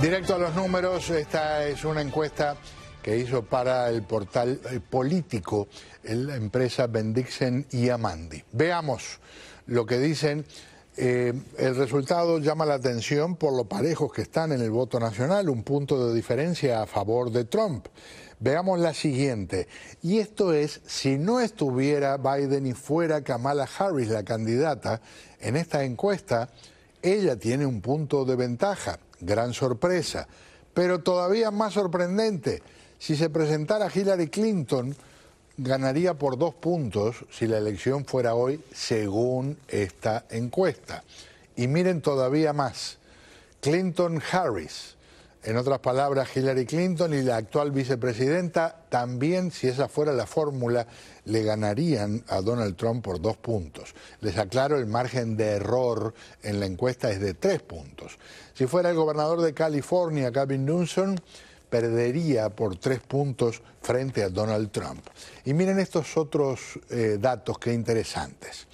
Directo a los números, esta es una encuesta que hizo para el portal eh, político la empresa Bendixen y Amandi. Veamos lo que dicen. Eh, el resultado llama la atención por lo parejos que están en el voto nacional, un punto de diferencia a favor de Trump. Veamos la siguiente. Y esto es, si no estuviera Biden y fuera Kamala Harris la candidata, en esta encuesta, ella tiene un punto de ventaja gran sorpresa. Pero todavía más sorprendente, si se presentara Hillary Clinton, ganaría por dos puntos si la elección fuera hoy, según esta encuesta. Y miren todavía más, Clinton Harris, en otras palabras, Hillary Clinton y la actual vicepresidenta, también, si esa fuera la fórmula, le ganarían a Donald Trump por dos puntos. Les aclaro, el margen de error en la encuesta es de tres puntos. Si fuera el gobernador de California, Gavin Newsom, perdería por tres puntos frente a Donald Trump. Y miren estos otros eh, datos que interesantes.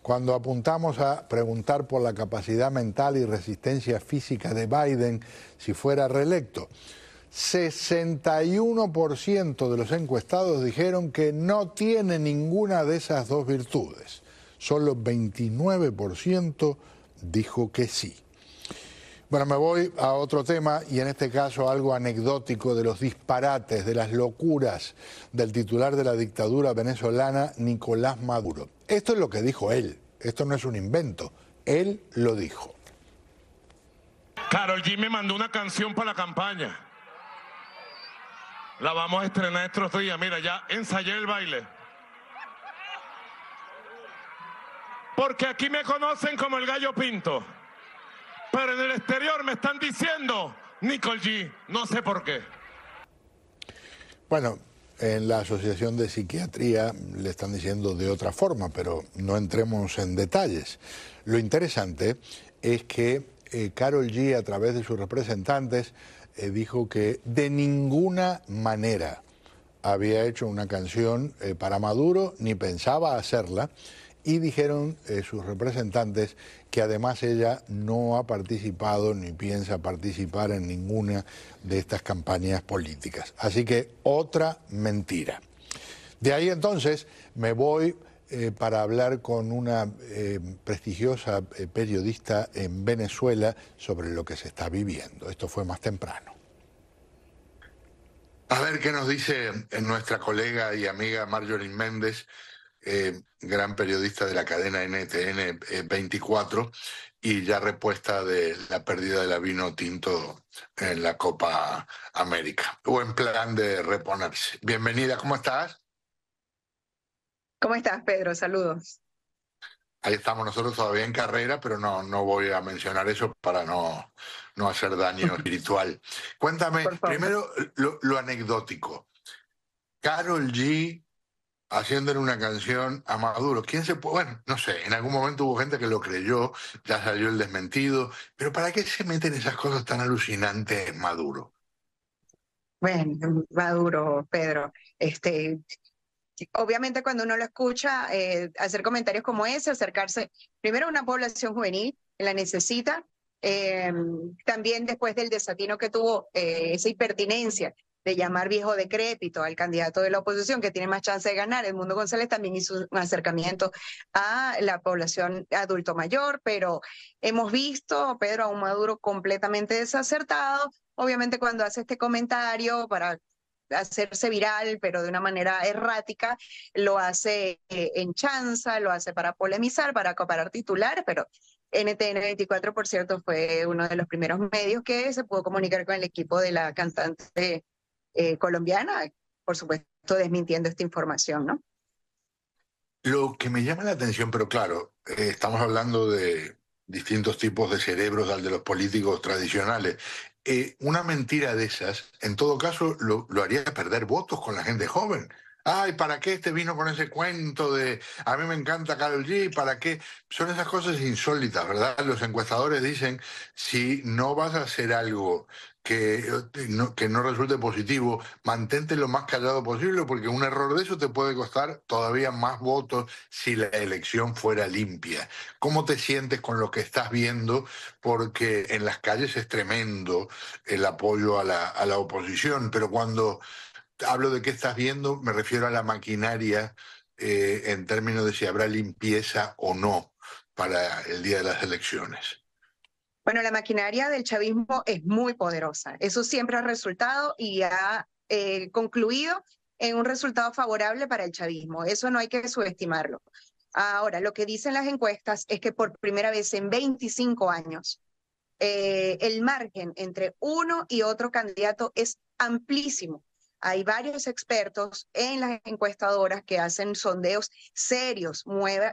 Cuando apuntamos a preguntar por la capacidad mental y resistencia física de Biden si fuera reelecto, 61% de los encuestados dijeron que no tiene ninguna de esas dos virtudes. Solo 29% dijo que sí. Bueno, me voy a otro tema y en este caso algo anecdótico de los disparates, de las locuras del titular de la dictadura venezolana, Nicolás Maduro. Esto es lo que dijo él, esto no es un invento, él lo dijo. Carol Jimmy me mandó una canción para la campaña. La vamos a estrenar estos días. Mira, ya ensayé el baile. Porque aquí me conocen como el gallo pinto. Pero en el exterior me están diciendo Nicole G. No sé por qué. Bueno, en la Asociación de Psiquiatría le están diciendo de otra forma, pero no entremos en detalles. Lo interesante es que Carol eh, G, a través de sus representantes, eh, dijo que de ninguna manera había hecho una canción eh, para Maduro, ni pensaba hacerla, y dijeron sus representantes que además ella no ha participado ni piensa participar en ninguna de estas campañas políticas. Así que otra mentira. De ahí entonces me voy eh, para hablar con una eh, prestigiosa eh, periodista en Venezuela sobre lo que se está viviendo. Esto fue más temprano. A ver qué nos dice nuestra colega y amiga Marjorie Méndez, gran periodista de la cadena NTN 24 y ya repuesta de la pérdida de la vino tinto en la Copa América, o en plan de reponerse. Bienvenida, ¿cómo estás? ¿Cómo estás, Pedro? Saludos. Ahí estamos nosotros todavía en carrera, pero no, no voy a mencionar eso para no, no hacer daño espiritual. Cuéntame, primero lo, lo anecdótico. Carol G haciéndole una canción a Maduro. ¿Quién se puede? Bueno, no sé, en algún momento hubo gente que lo creyó, ya salió el desmentido, pero ¿para qué se meten esas cosas tan alucinantes Maduro? Bueno, Maduro, Pedro, este, obviamente cuando uno lo escucha, eh, hacer comentarios como ese, acercarse primero a una población juvenil la necesita, eh, también después del desatino que tuvo eh, esa impertinencia de llamar viejo decrépito al candidato de la oposición que tiene más chance de ganar, el Mundo González también hizo un acercamiento a la población adulto mayor, pero hemos visto Pedro a un Maduro completamente desacertado. Obviamente cuando hace este comentario para hacerse viral, pero de una manera errática, lo hace eh, en chanza, lo hace para polemizar, para acaparar titulares, pero NTN 24, por cierto, fue uno de los primeros medios que se pudo comunicar con el equipo de la cantante eh, colombiana, por supuesto, desmintiendo esta información, ¿no? Lo que me llama la atención, pero claro, eh, estamos hablando de distintos tipos de cerebros al de los políticos tradicionales. Eh, una mentira de esas, en todo caso, lo, lo haría perder votos con la gente joven. Ay, ¿para qué este vino con ese cuento de a mí me encanta Carol G? ¿Para qué? Son esas cosas insólitas, ¿verdad? Los encuestadores dicen, si no vas a hacer algo eh, que no, resulte positivo, mantente lo más callado posible porque un error de eso te puede costar todavía más votos si la elección fuera limpia. ¿Cómo te sientes con lo que estás viendo? Porque en las calles es tremendo el apoyo a la, a la oposición, pero cuando hablo de qué estás viendo, me refiero a la maquinaria eh, en términos de si habrá limpieza o no para el día de las elecciones. Bueno, la maquinaria del chavismo es muy poderosa. Eso siempre ha resultado y ha eh, concluido en un resultado favorable para el chavismo. Eso no hay que subestimarlo. Ahora, lo que dicen las encuestas es que por primera vez en 25 años eh, el margen entre uno y otro candidato es amplísimo. Hay varios expertos en las encuestadoras que hacen sondeos serios,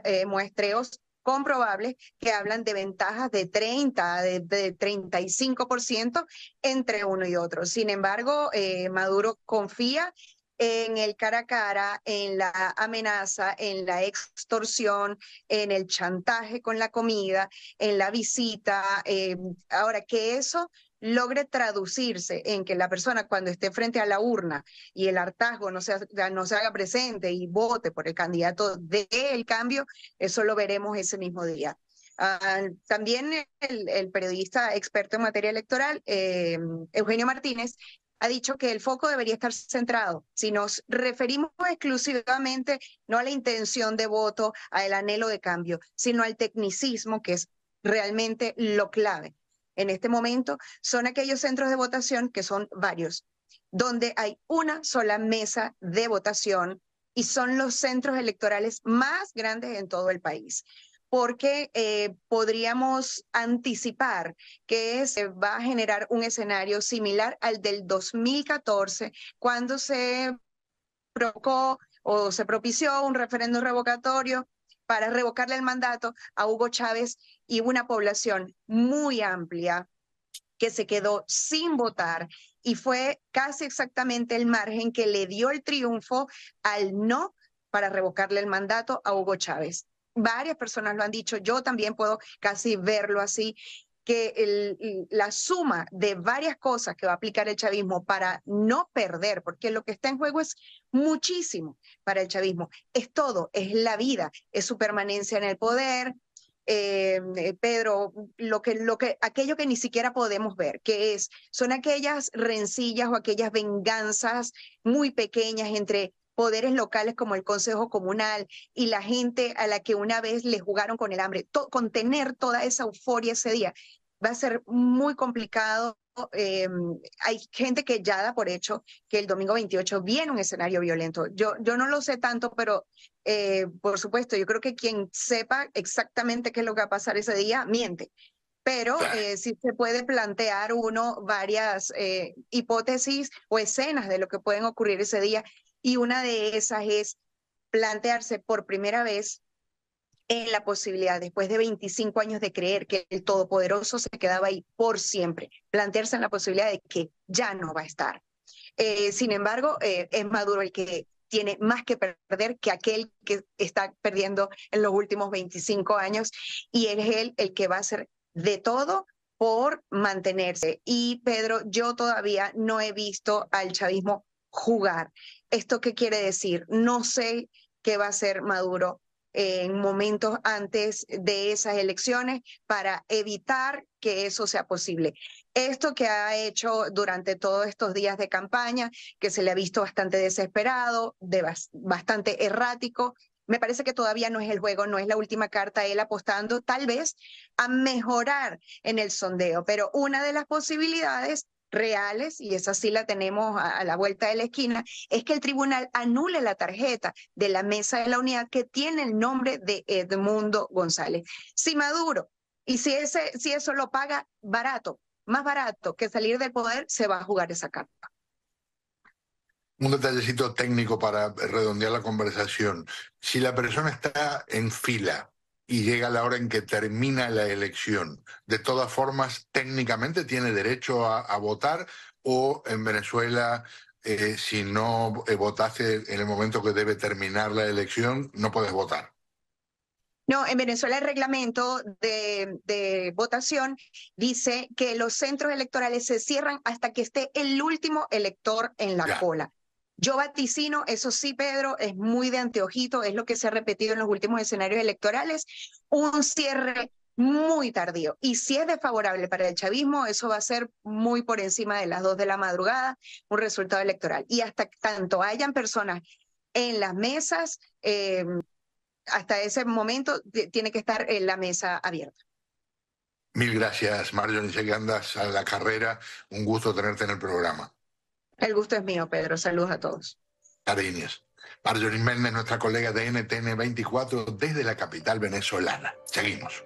eh, muestreos comprobables que hablan de ventajas de 30, de, 35% entre uno y otro. Sin embargo, eh, Maduro confía en el cara a cara, en la amenaza, en la extorsión, en el chantaje con la comida, en la visita. Eh, ahora, que eso logre traducirse en que la persona cuando esté frente a la urna y el hartazgo no se, no se haga presente y vote por el candidato de el cambio, eso lo veremos ese mismo día. Ah, también el, periodista experto en materia electoral, eh, Eugenio Martínez, ha dicho que el foco debería estar centrado. Si nos referimos exclusivamente no a la intención de voto, al anhelo de cambio, sino al tecnicismo, que es realmente lo clave en este momento son aquellos centros de votación que son varios, donde hay una sola mesa de votación y son los centros electorales más grandes en todo el país porque eh, podríamos anticipar que se va a generar un escenario similar al del 2014, cuando se provocó o se propició un referéndum revocatorio para revocarle el mandato a Hugo Chávez y una población muy amplia que se quedó sin votar y fue casi exactamente el margen que le dio el triunfo al no para revocarle el mandato a Hugo Chávez varias personas lo han dicho, yo también puedo casi verlo así que la suma de varias cosas que va a aplicar el chavismo para no perder, porque lo que está en juego es muchísimo para el chavismo, es todo, es la vida, es su permanencia en el poder. Eh, eh, Pedro, lo que, lo que, aquello que ni siquiera podemos ver, que es, son aquellas rencillas o aquellas venganzas muy pequeñas entre poderes locales como el Consejo Comunal y la gente a la que una vez le jugaron con el hambre. contener toda esa euforia ese día va a ser muy complicado. Eh, hay gente que ya da por hecho que el domingo 28 viene un escenario violento. Yo, yo no lo sé tanto, pero eh, por supuesto, yo creo que quien sepa exactamente qué es lo que va a pasar ese día, miente. Pero eh, sí se puede plantear uno varias eh, hipótesis o escenas de lo que pueden ocurrir ese día y una de esas es plantearse por primera vez en la posibilidad, después de 25 años de creer que el Todopoderoso se quedaba ahí por siempre, plantearse en la posibilidad de que ya no va a estar. Eh, sin embargo, eh, es Maduro el que tiene más que perder que aquel que está perdiendo en los últimos 25 años y es él el que va a hacer de todo por mantenerse. Y Pedro, yo todavía no he visto al chavismo jugar. ¿Esto qué quiere decir? No sé qué va a hacer Maduro en momentos antes de esas elecciones para evitar que eso sea posible. Esto que ha hecho durante todos estos días de campaña, que se le ha visto bastante desesperado, bastante errático, me parece que todavía no es el juego, no es la última carta, él apostando tal vez a mejorar en el sondeo, pero una de las posibilidades reales, y esa sí la tenemos a, la vuelta de la esquina, es que el tribunal anule la tarjeta de la mesa de la unidad que tiene el nombre de Edmundo González. Si Maduro, y si, ese, si eso lo paga barato, más barato que salir del poder, se va a jugar esa carta. Un detallecito técnico para redondear la conversación. Si la persona está en fila, y llega la hora en que termina la elección. De todas formas, técnicamente tiene derecho a, votar o en Venezuela, eh, si no eh, votaste en el momento que debe terminar la elección, no puedes votar. No, en Venezuela el reglamento de, votación dice que los centros electorales se cierran hasta que esté el último elector en la cola. Yo vaticino, eso sí, Pedro, es muy de anteojito, es lo que se ha repetido en los últimos escenarios electorales, un cierre muy tardío. Y si es desfavorable para el chavismo, eso va a ser muy por encima de las dos de la madrugada, un resultado electoral. Y hasta tanto hayan personas en las mesas, eh, hasta ese momento tiene que estar en la mesa abierta. Mil gracias, Marion. ya que andas a la carrera. Un gusto tenerte en el programa. El gusto es mío, Pedro. Saludos a todos. Cariños. Marjorie Méndez, nuestra colega de NTN 24 desde la capital venezolana. Seguimos.